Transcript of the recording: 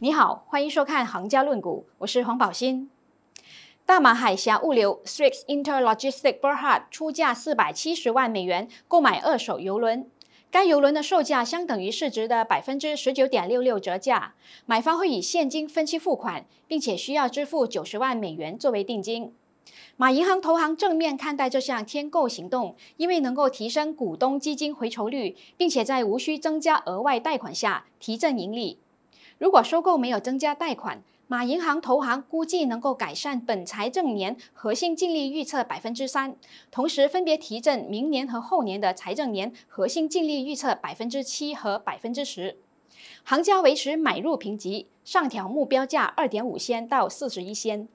你好，欢迎收看《行家论股》，我是黄宝新。大马海峡物流 （Strix Inter Logistics Berhad） 出价四百七十万美元购买二手游轮，该游轮的售价相等于市值的百分之十九点六六折价。买方会以现金分期付款，并且需要支付九十万美元作为定金。马银行投行正面看待这项添购行动，因为能够提升股东基金回酬率，并且在无需增加额外贷款下提振盈利。如果收购没有增加贷款，马银行投行估计能够改善本财政年核心净利预测百分之三，同时分别提振明年和后年的财政年核心净利预测百分之七和百分之十。行家维持买入评级，上调目标价二点五仙到四十一仙。